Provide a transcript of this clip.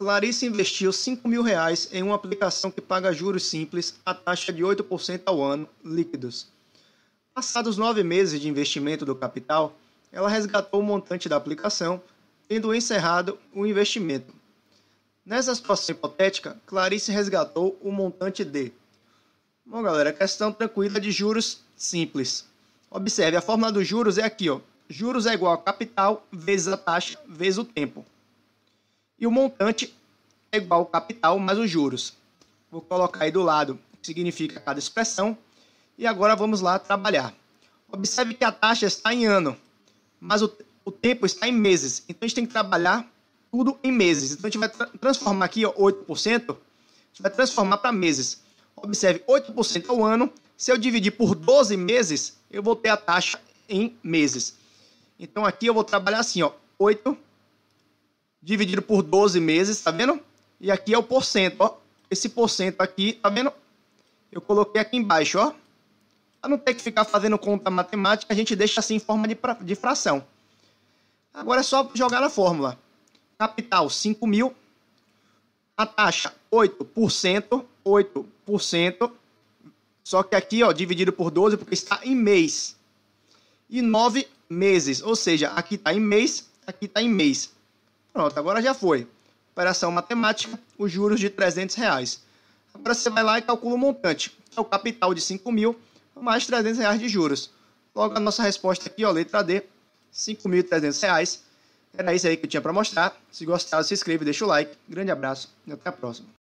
Clarice investiu 5 mil reais em uma aplicação que paga juros simples a taxa de 8% ao ano, líquidos. Passados nove meses de investimento do capital, ela resgatou o montante da aplicação, tendo encerrado o investimento. Nessa situação hipotética, Clarice resgatou o montante de. Bom, galera, é questão tranquila de juros simples. Observe, a fórmula dos juros é aqui, ó. Juros é igual a capital vezes a taxa vezes o tempo. E o montante é igual ao capital mais os juros. Vou colocar aí do lado o que significa cada expressão. E agora vamos lá trabalhar. Observe que a taxa está em ano, mas o, o tempo está em meses. Então a gente tem que trabalhar tudo em meses. Então a gente vai tra transformar aqui ó, 8%, a gente vai transformar para meses. Observe, 8% ao ano. Se eu dividir por 12 meses, eu vou ter a taxa em meses. Então aqui eu vou trabalhar assim, ó, 8 dividido por 12 meses, tá vendo? E aqui é o porcento, ó. Esse porcento aqui, tá vendo? Eu coloquei aqui embaixo, ó. Para não ter que ficar fazendo conta matemática, a gente deixa assim em forma de, de fração. Agora é só jogar na fórmula. Capital, 5 mil. A taxa, 8%. 8%. Só que aqui, ó, dividido por 12, porque está em mês. E 9 meses. Ou seja, aqui está em mês, aqui está em mês. Pronto, agora já foi. Operação matemática, os juros de 300 reais. Agora você vai lá e calcula o montante. É o capital de 5 mil mais 300 reais de juros. Logo, a nossa resposta aqui, ó, letra D, 5.300 reais. Era isso aí que eu tinha para mostrar. Se gostaram, se inscreva, deixa o like. Grande abraço e até a próxima.